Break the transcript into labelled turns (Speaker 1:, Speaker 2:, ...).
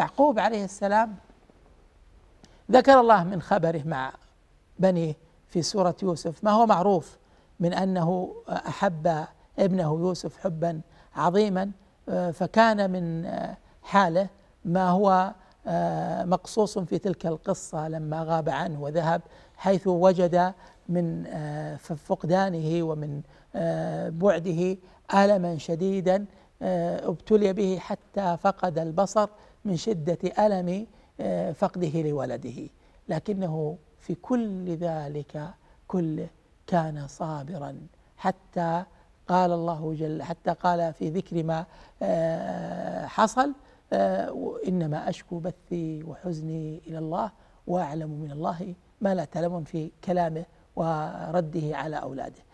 Speaker 1: يعقوب عليه السلام ذكر الله من خبره مع بنيه في سورة يوسف ما هو معروف من أنه أحب ابنه يوسف حبا عظيما آه، فكان من آه، حاله ما هو آه، مقصوص في تلك القصة لما غاب عنه وذهب حيث وجد من فقدانه ومن بعده ألما شديدا آه، ابتلي به حتى فقد البصر من شدة ألم آه، فقده لولده لكنه في كل ذلك كله كان صابرا حتى قال الله جل حتى قال في ذكر ما آه، حصل إنما أشكو بثي وحزني إلى الله وأعلم من الله ما لا تعلمون في كلامه ورده على أولاده